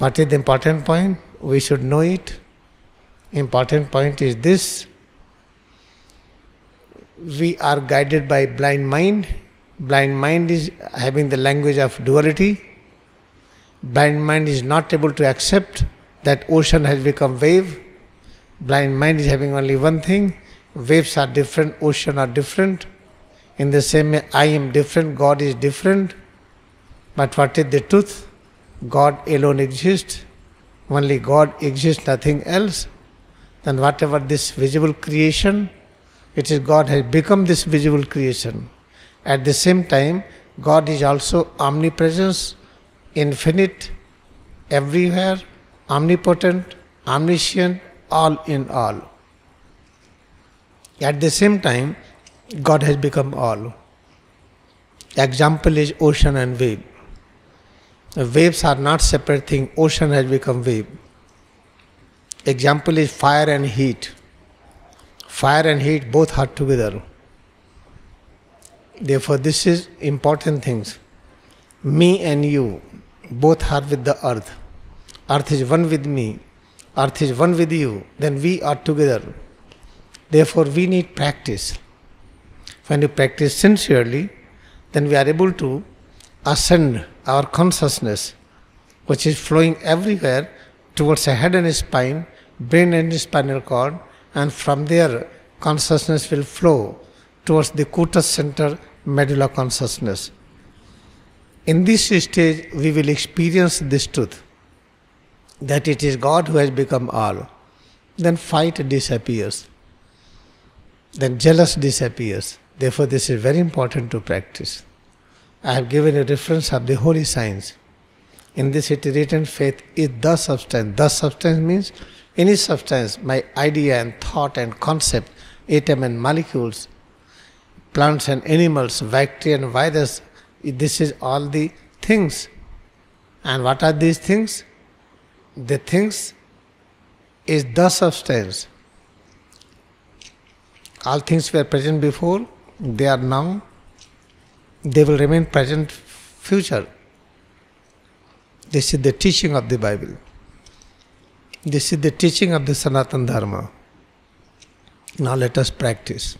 What is the important point? We should know it. Important point is this. We are guided by blind mind. Blind mind is having the language of duality. Blind mind is not able to accept that ocean has become wave. Blind mind is having only one thing. Waves are different, ocean are different. In the same way, I am different, God is different. But what is the truth? God alone exists, only God exists, nothing else, then whatever this visible creation, it is God has become this visible creation. At the same time, God is also omnipresence, infinite, everywhere, omnipotent, omniscient, all in all. At the same time, God has become all. Example is ocean and wave waves are not separate thing. Ocean has become wave. Example is fire and heat. Fire and heat both are together. Therefore, this is important things. Me and you both are with the earth. Earth is one with me. Earth is one with you. Then we are together. Therefore, we need practice. When you practice sincerely, then we are able to ascend our consciousness, which is flowing everywhere towards the head and spine, brain and spinal cord, and from there consciousness will flow towards the cutis center medulla consciousness. In this stage, we will experience this truth that it is God who has become all. Then fight disappears. Then jealous disappears. Therefore, this is very important to practice. I have given a reference of the holy science. In this it is written, faith is the substance. The substance means any substance, my idea and thought and concept, atom and molecules, plants and animals, bacteria and virus. This is all the things. And what are these things? The things is the substance. All things were present before, they are now, they will remain present future. This is the teaching of the Bible. This is the teaching of the Sanatana Dharma. Now let us practice.